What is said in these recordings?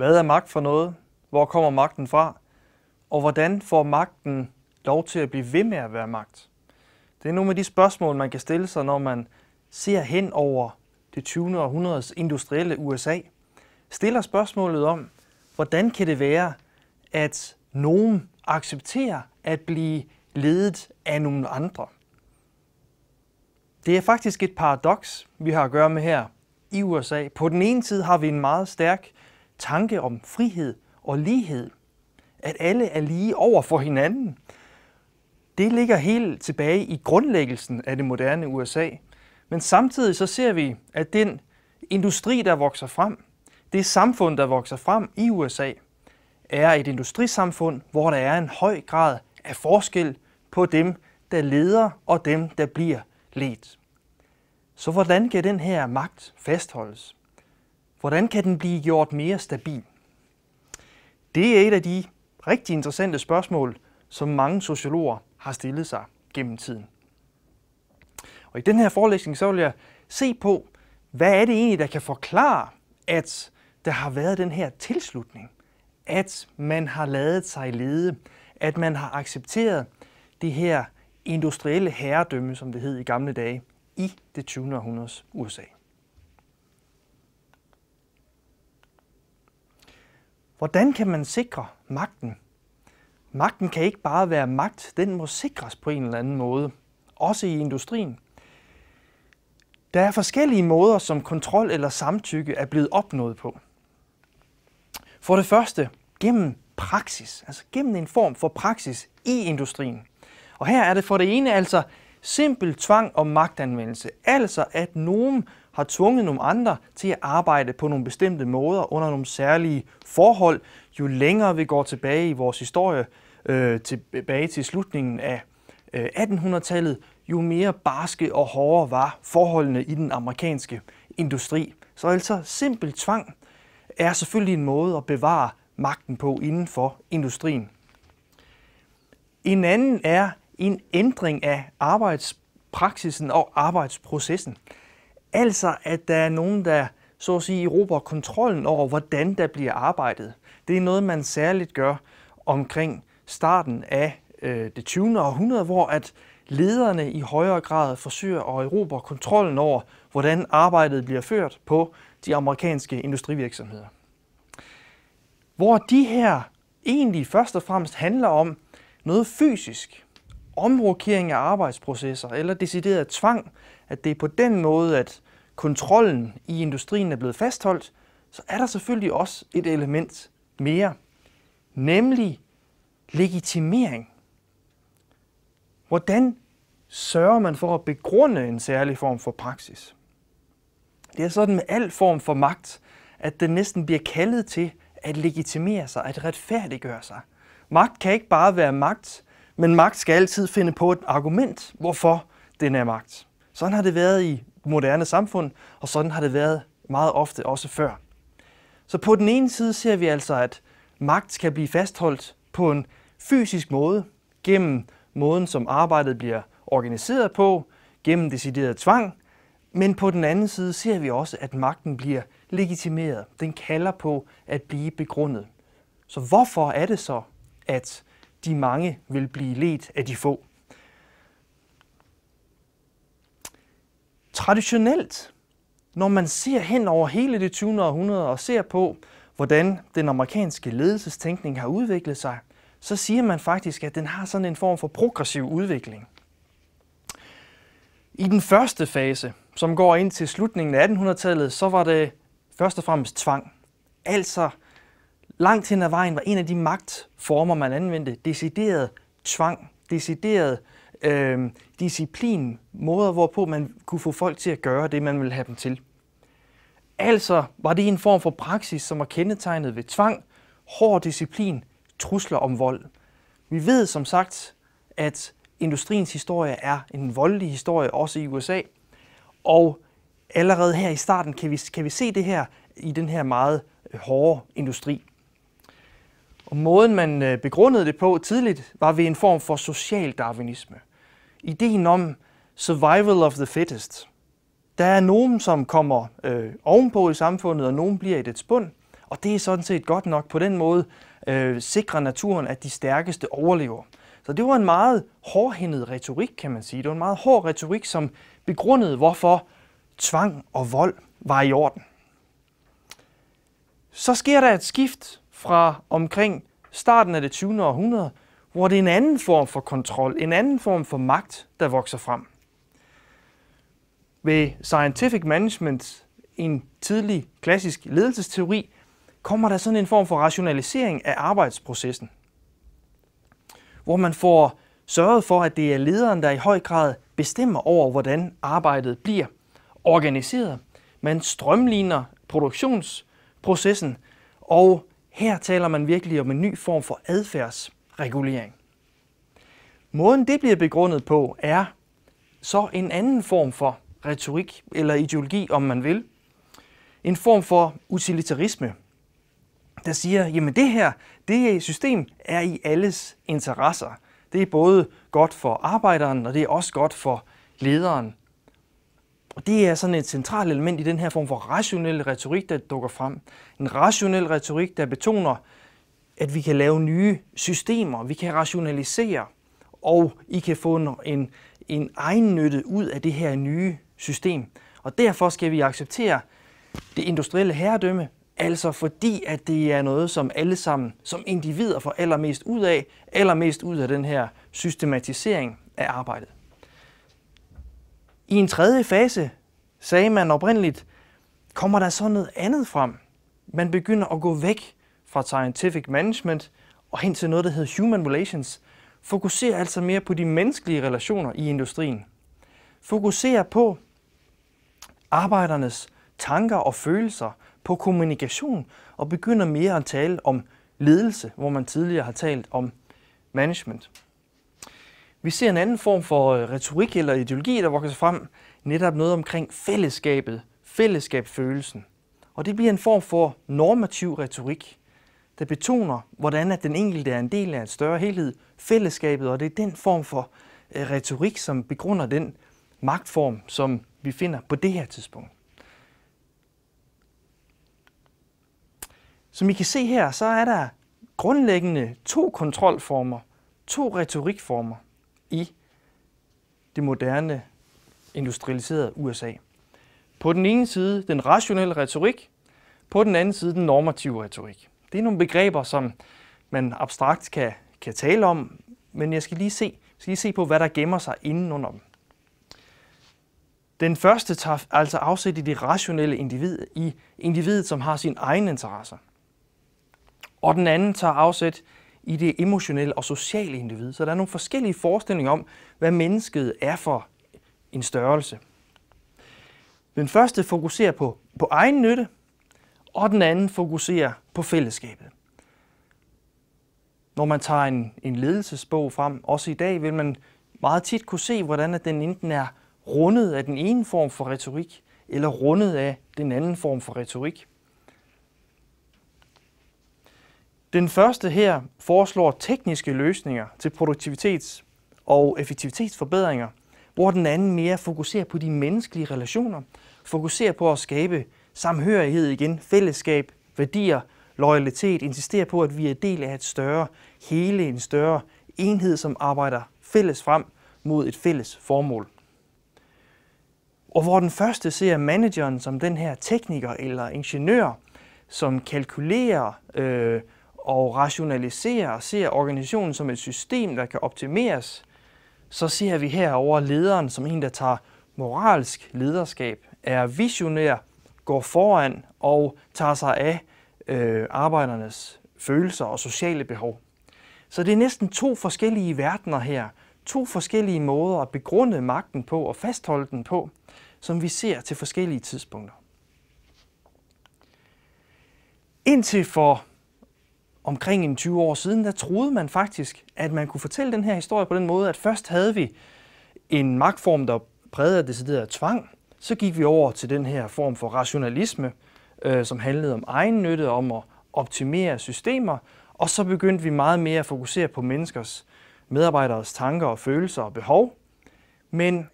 Hvad er magt for noget? Hvor kommer magten fra? Og hvordan får magten lov til at blive ved med at være magt? Det er nogle af de spørgsmål, man kan stille sig, når man ser hen over det 20. århundredes industrielle USA. Stiller spørgsmålet om, hvordan kan det være, at nogen accepterer at blive ledet af nogle andre? Det er faktisk et paradoks, vi har at gøre med her i USA. På den ene side har vi en meget stærk tanke om frihed og lighed, at alle er lige over for hinanden, det ligger helt tilbage i grundlæggelsen af det moderne USA. Men samtidig så ser vi, at den industri, der vokser frem, det samfund, der vokser frem i USA, er et industrisamfund, hvor der er en høj grad af forskel på dem, der leder og dem, der bliver ledt. Så hvordan kan den her magt fastholdes? Hvordan kan den blive gjort mere stabil? Det er et af de rigtig interessante spørgsmål, som mange sociologer har stillet sig gennem tiden. Og i den her forelæsning så vil jeg se på, hvad er det egentlig, der kan forklare, at der har været den her tilslutning, at man har lavet sig lede, at man har accepteret det her industrielle herredømme, som det hed i gamle dage, i det 20. århundredes USA. Hvordan kan man sikre magten? Magten kan ikke bare være magt, den må sikres på en eller anden måde, også i industrien. Der er forskellige måder, som kontrol eller samtykke er blevet opnået på. For det første gennem praksis, altså gennem en form for praksis i industrien. Og her er det for det ene altså simpel tvang og magtanvendelse, altså at nogen har tvunget nogle andre til at arbejde på nogle bestemte måder under nogle særlige forhold, jo længere vi går tilbage i vores historie, øh, tilbage til slutningen af øh, 1800-tallet, jo mere barske og hårdere var forholdene i den amerikanske industri. Så altså simpel tvang er selvfølgelig en måde at bevare magten på inden for industrien. En anden er en ændring af arbejdspraksisen og arbejdsprocessen. Altså, at der er nogen, der så at sige råber kontrollen over, hvordan der bliver arbejdet. Det er noget, man særligt gør omkring starten af øh, det 20. århundrede, hvor at lederne i højere grad forsøger at erobre kontrollen over, hvordan arbejdet bliver ført på de amerikanske industrivirksomheder. Hvor de her egentlig først og fremmest handler om noget fysisk, omrokering af arbejdsprocesser eller decideret tvang at det er på den måde, at kontrollen i industrien er blevet fastholdt, så er der selvfølgelig også et element mere, nemlig legitimering. Hvordan sørger man for at begrunde en særlig form for praksis? Det er sådan med al form for magt, at den næsten bliver kaldet til at legitimere sig, at retfærdiggøre sig. Magt kan ikke bare være magt, men magt skal altid finde på et argument, hvorfor den er magt. Sådan har det været i moderne samfund, og sådan har det været meget ofte også før. Så på den ene side ser vi altså, at magt kan blive fastholdt på en fysisk måde, gennem måden, som arbejdet bliver organiseret på, gennem decideret tvang, men på den anden side ser vi også, at magten bliver legitimeret. Den kalder på at blive begrundet. Så hvorfor er det så, at de mange vil blive let af de få? Traditionelt, når man ser hen over hele det 20. århundrede og ser på, hvordan den amerikanske ledelsestænkning har udviklet sig, så siger man faktisk, at den har sådan en form for progressiv udvikling. I den første fase, som går ind til slutningen af 1800-tallet, så var det først og fremmest tvang. Altså, langt hen ad vejen var en af de magtformer, man anvendte, decideret tvang, decideret øh, øh, disciplin, måder hvorpå man kunne få folk til at gøre det, man ville have dem til. Altså var det en form for praksis, som var kendetegnet ved tvang, hård disciplin, trusler om vold. Vi ved som sagt, at industriens historie er en voldelig historie, også i USA. Og allerede her i starten kan vi, kan vi se det her i den her meget hårde industri. Og måden, man øh, begrundede det på tidligt, var ved en form for social darwinisme ideen om survival of the fittest. Der er nogen, som kommer øh, ovenpå i samfundet, og nogen bliver i dets bund. Og det er sådan set godt nok. På den måde øh, sikrer naturen, at de stærkeste overlever. Så det var en meget hårdhændet retorik, kan man sige. Det var en meget hård retorik, som begrundede, hvorfor tvang og vold var i orden. Så sker der et skift fra omkring starten af det 20. århundrede hvor det er en anden form for kontrol, en anden form for magt, der vokser frem. Ved scientific management, en tidlig klassisk ledelsesteori, kommer der sådan en form for rationalisering af arbejdsprocessen, hvor man får sørget for, at det er lederen, der i høj grad bestemmer over, hvordan arbejdet bliver organiseret. Man strømligner produktionsprocessen, og her taler man virkelig om en ny form for adfærds regulering. Måden det bliver begrundet på er så en anden form for retorik eller ideologi, om man vil. En form for utilitarisme, der siger, jamen det her, det system er i alles interesser. Det er både godt for arbejderen, og det er også godt for lederen. Og det er sådan et centralt element i den her form for rationel retorik, der dukker frem. En rationel retorik, der betoner at vi kan lave nye systemer, vi kan rationalisere, og I kan få en, en nytte ud af det her nye system. Og derfor skal vi acceptere det industrielle herredømme, altså fordi at det er noget, som alle sammen som individer får allermest ud af, allermest ud af den her systematisering af arbejdet. I en tredje fase, sagde man oprindeligt, kommer der så noget andet frem. Man begynder at gå væk fra Scientific Management og hen til noget, der hedder Human Relations, fokuserer altså mere på de menneskelige relationer i industrien. Fokuserer på arbejdernes tanker og følelser, på kommunikation og begynder mere at tale om ledelse, hvor man tidligere har talt om management. Vi ser en anden form for øh, retorik eller ideologi, der vokser frem, netop noget omkring fællesskabet, fællesskabsfølelsen. Og det bliver en form for normativ retorik, der betoner, hvordan at den enkelte er en del af et større helhed, fællesskabet, og det er den form for øh, retorik, som begrunder den magtform, som vi finder på det her tidspunkt. Som I kan se her, så er der grundlæggende to kontrolformer, to retorikformer i det moderne industrialiserede USA. På den ene side den rationelle retorik, på den anden side den normative retorik. Det er nogle begreber, som man abstrakt kan, kan tale om, men jeg skal lige se, skal lige se på, hvad der gemmer sig indenunder dem. Den første tager altså afsæt i det rationelle individ, i individet, som har sin egen interesser. Og den anden tager afsæt i det emotionelle og sociale individ. Så der er nogle forskellige forestillinger om, hvad mennesket er for en størrelse. Den første fokuserer på, på egen nytte, og den anden fokuserer på fællesskabet. Når man tager en, en ledelsesbog frem, også i dag, vil man meget tit kunne se, hvordan at den enten er rundet af den ene form for retorik, eller rundet af den anden form for retorik. Den første her foreslår tekniske løsninger til produktivitets- og effektivitetsforbedringer, hvor den anden mere fokuserer på de menneskelige relationer, fokuserer på at skabe samhørighed igen, fællesskab, værdier, loyalitet, insisterer på, at vi er del af et større hele, en større enhed, som arbejder fælles frem mod et fælles formål. Og hvor den første ser manageren som den her tekniker eller ingeniør, som kalkulerer øh, og rationaliserer og ser organisationen som et system, der kan optimeres, så ser vi herover lederen som en, der tager moralsk lederskab, er visionær, går foran og tager sig af øh, arbejdernes følelser og sociale behov. Så det er næsten to forskellige verdener her, to forskellige måder at begrunde magten på og fastholde den på, som vi ser til forskellige tidspunkter. Indtil for omkring en 20 år siden, der troede man faktisk, at man kunne fortælle den her historie på den måde, at først havde vi en magtform, der prægede af decideret tvang, så gik vi over til den her form for rationalisme, øh, som handlede om egennytte, om at optimere systemer, og så begyndte vi meget mere at fokusere på menneskers medarbejderes tanker og følelser og behov. Men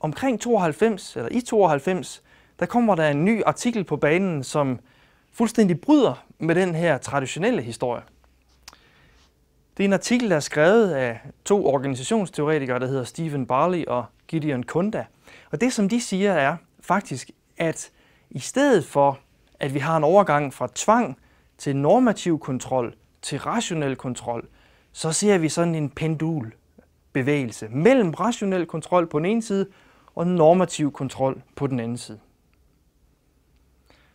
omkring 92, eller i 92, der kommer der en ny artikel på banen, som fuldstændig bryder med den her traditionelle historie. Det er en artikel, der er skrevet af to organisationsteoretikere, der hedder Stephen Barley og Gideon Kunda. Og det, som de siger, er faktisk, at i stedet for, at vi har en overgang fra tvang til normativ kontrol til rationel kontrol, så ser vi sådan en pendul bevægelse mellem rationel kontrol på den ene side og normativ kontrol på den anden side.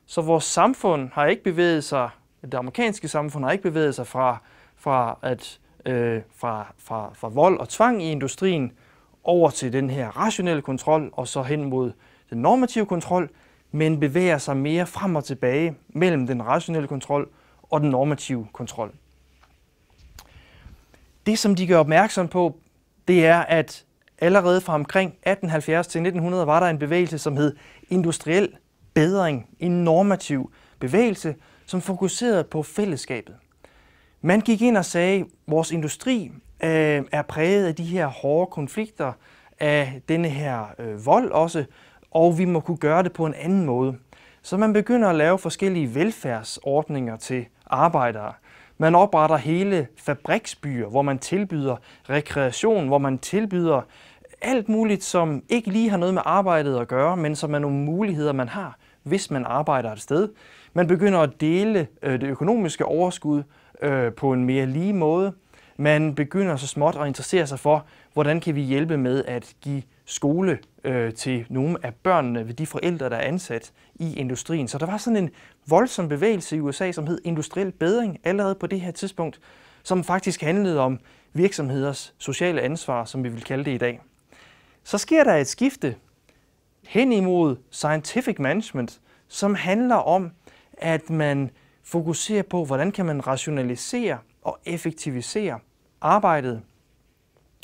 Så vores samfund har ikke bevæget sig, det amerikanske samfund har ikke bevæget sig fra fra, at, øh, fra, fra, fra vold og tvang i industrien over til den her rationelle kontrol og så hen mod den normative kontrol, men bevæger sig mere frem og tilbage mellem den rationelle kontrol og den normative kontrol. Det, som de gør opmærksom på, det er, at allerede fra omkring 1870 til 1900 var der en bevægelse, som hed industriel bedring, en normativ bevægelse, som fokuserede på fællesskabet. Man gik ind og sagde, at vores industri øh, er præget af de her hårde konflikter, af denne her øh, vold også, og vi må kunne gøre det på en anden måde. Så man begynder at lave forskellige velfærdsordninger til arbejdere. Man opretter hele fabriksbyer, hvor man tilbyder rekreation, hvor man tilbyder alt muligt, som ikke lige har noget med arbejdet at gøre, men som er nogle muligheder, man har, hvis man arbejder et sted. Man begynder at dele øh, det økonomiske overskud øh, på en mere lige måde. Man begynder så småt at interessere sig for, hvordan kan vi hjælpe med at give skole øh, til nogle af børnene ved de forældre, der er ansat i industrien. Så der var sådan en voldsom bevægelse i USA, som hed industriel bedring allerede på det her tidspunkt, som faktisk handlede om virksomheders sociale ansvar, som vi vil kalde det i dag. Så sker der et skifte hen imod scientific management, som handler om, at man fokusere på, hvordan kan man rationalisere og effektivisere arbejdet,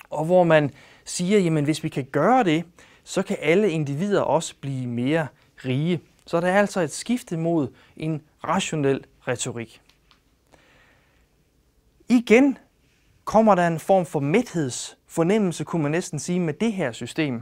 og hvor man siger, jamen hvis vi kan gøre det, så kan alle individer også blive mere rige. Så der er altså et skifte mod en rationel retorik. Igen kommer der en form for mæthedsfornemmelse, kunne man næsten sige, med det her system.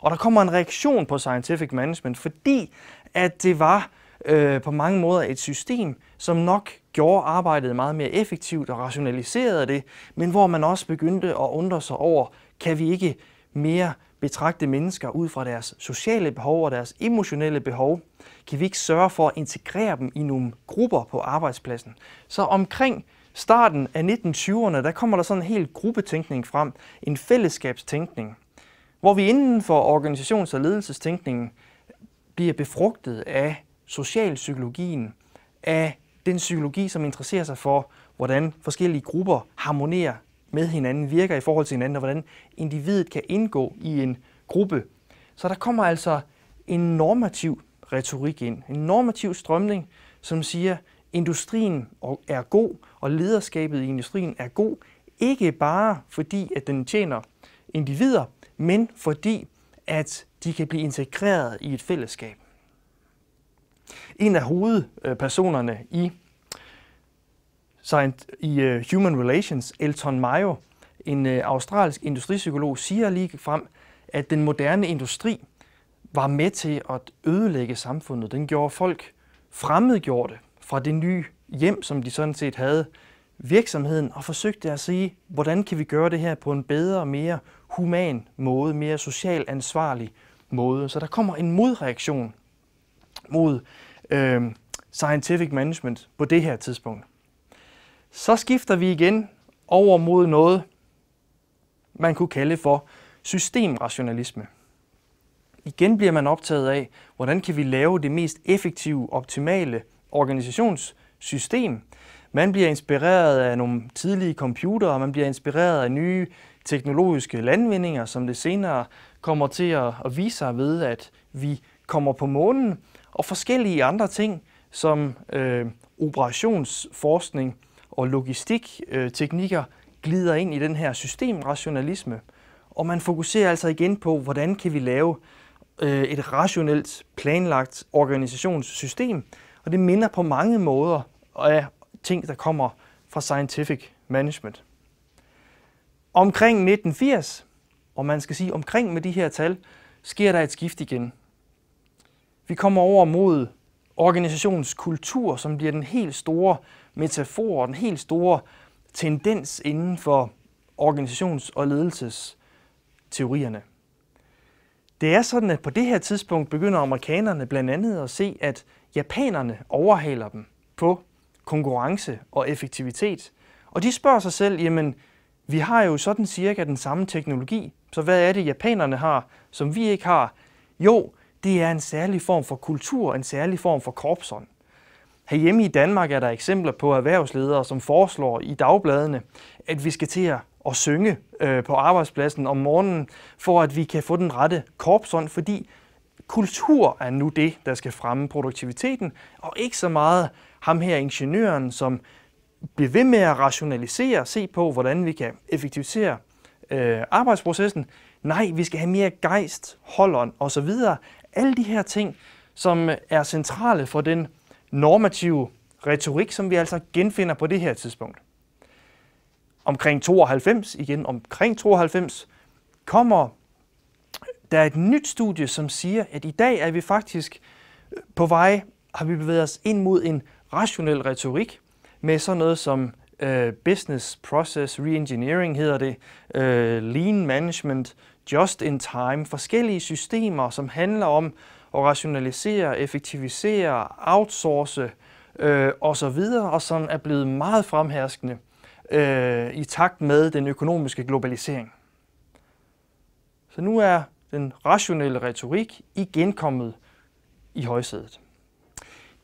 Og der kommer en reaktion på scientific management, fordi at det var øh, på mange måder et system, som nok gjorde arbejdet meget mere effektivt og rationaliserede det, men hvor man også begyndte at undre sig over, kan vi ikke mere betragte mennesker ud fra deres sociale behov og deres emotionelle behov? Kan vi ikke sørge for at integrere dem i nogle grupper på arbejdspladsen? Så omkring starten af 1920'erne, der kommer der sådan en helt gruppetænkning frem, en fællesskabstænkning, hvor vi inden for organisations- og ledelsestænkningen bliver befrugtet af socialpsykologien af den psykologi, som interesserer sig for, hvordan forskellige grupper harmonerer med hinanden, virker i forhold til hinanden, og hvordan individet kan indgå i en gruppe. Så der kommer altså en normativ retorik ind, en normativ strømning, som siger, at industrien er god, og lederskabet i industrien er god, ikke bare fordi, at den tjener individer, men fordi, at de kan blive integreret i et fællesskab. En af hovedpersonerne i, i øh, Human Relations, Elton Mayo, en øh, australsk industripsykolog, siger lige frem, at den moderne industri var med til at ødelægge samfundet. Den gjorde folk fremmedgjorte fra det nye hjem, som de sådan set havde virksomheden, og forsøgte at sige, hvordan kan vi gøre det her på en bedre, mere human måde, mere social ansvarlig måde. Så der kommer en modreaktion mod øh, scientific management på det her tidspunkt. Så skifter vi igen over mod noget, man kunne kalde for systemrationalisme. Igen bliver man optaget af, hvordan kan vi lave det mest effektive, optimale organisationssystem. Man bliver inspireret af nogle tidlige computere, man bliver inspireret af nye teknologiske landvindinger, som det senere kommer til at vise sig ved, at vi kommer på månen, og forskellige andre ting, som øh, operationsforskning og logistikteknikker øh, glider ind i den her systemrationalisme. Og man fokuserer altså igen på, hvordan kan vi lave øh, et rationelt planlagt organisationssystem. Og det minder på mange måder af ting, der kommer fra scientific management. Omkring 1980, og man skal sige omkring med de her tal, sker der et skift igen. Vi kommer over mod organisationskultur, som bliver den helt store metafor og den helt store tendens inden for organisations- og ledelsesteorierne. Det er sådan, at på det her tidspunkt begynder amerikanerne blandt andet at se, at japanerne overhaler dem på konkurrence og effektivitet. Og de spørger sig selv, jamen, vi har jo sådan cirka den samme teknologi, så hvad er det, japanerne har, som vi ikke har? Jo, det er en særlig form for kultur, en særlig form for korpsånd. Herhjemme i Danmark er der eksempler på erhvervsledere, som foreslår i dagbladene, at vi skal til at synge øh, på arbejdspladsen om morgenen, for at vi kan få den rette korpsånd, fordi kultur er nu det, der skal fremme produktiviteten, og ikke så meget ham her ingeniøren, som bliver ved med at rationalisere og se på, hvordan vi kan effektivisere øh, arbejdsprocessen. Nej, vi skal have mere gejst, holdånd osv. Alle de her ting, som er centrale for den normative retorik, som vi altså genfinder på det her tidspunkt. Omkring 92, igen omkring 92, kommer der et nyt studie, som siger, at i dag er vi faktisk øh, på vej, har vi bevæget os ind mod en rationel retorik med sådan noget som uh, business process reengineering hedder det, uh, lean management, just-in-time, forskellige systemer, som handler om at rationalisere, effektivisere, outsource øh, osv., og som er blevet meget fremherskende øh, i takt med den økonomiske globalisering. Så nu er den rationelle retorik igen kommet i højsædet.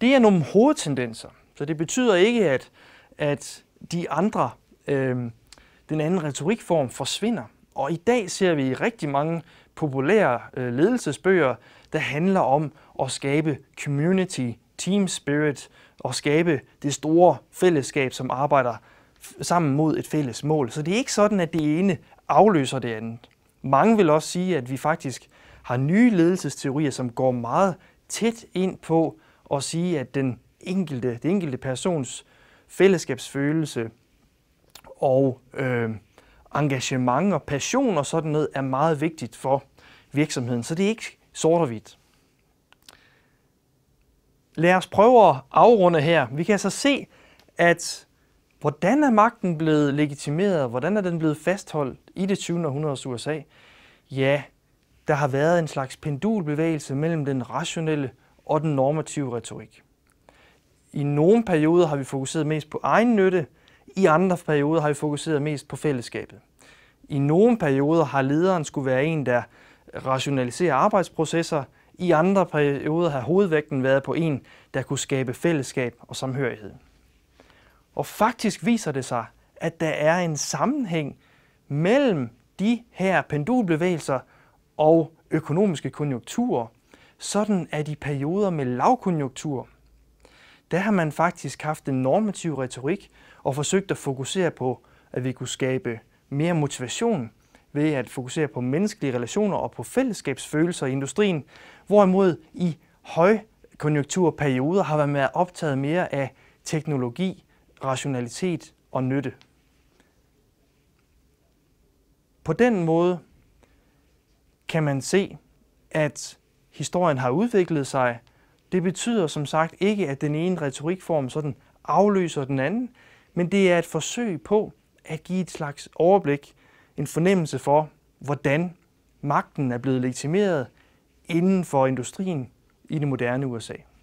Det er nogle hovedtendenser, så det betyder ikke, at, at de andre, øh, den anden retorikform forsvinder. Og i dag ser vi rigtig mange populære øh, ledelsesbøger, der handler om at skabe community, team spirit og skabe det store fællesskab, som arbejder sammen mod et fælles mål. Så det er ikke sådan, at det ene afløser det andet. Mange vil også sige, at vi faktisk har nye ledelsesteorier, som går meget tæt ind på at sige, at den enkelte, den enkelte persons fællesskabsfølelse og øh, engagement og passion og sådan noget er meget vigtigt for virksomheden, så det er ikke sort og hvidt. Lad os prøve at afrunde her. Vi kan altså se, at hvordan er magten blevet legitimeret, hvordan er den blevet fastholdt i det 20. århundredes USA? Ja, der har været en slags pendulbevægelse mellem den rationelle og den normative retorik. I nogle perioder har vi fokuseret mest på egen nytte, i andre perioder har vi fokuseret mest på fællesskabet. I nogle perioder har lederen skulle være en, der rationaliserer arbejdsprocesser. I andre perioder har hovedvægten været på en, der kunne skabe fællesskab og samhørighed. Og faktisk viser det sig, at der er en sammenhæng mellem de her pendulbevægelser og økonomiske konjunkturer, sådan at i perioder med lavkonjunktur, der har man faktisk haft en normativ retorik og forsøgt at fokusere på, at vi kunne skabe mere motivation ved at fokusere på menneskelige relationer og på fællesskabsfølelser i industrien, hvorimod i højkonjunkturperioder har man været optaget mere af teknologi, rationalitet og nytte. På den måde kan man se, at historien har udviklet sig. Det betyder som sagt ikke, at den ene retorikform sådan afløser den anden, men det er et forsøg på at give et slags overblik, en fornemmelse for, hvordan magten er blevet legitimeret inden for industrien i det moderne USA.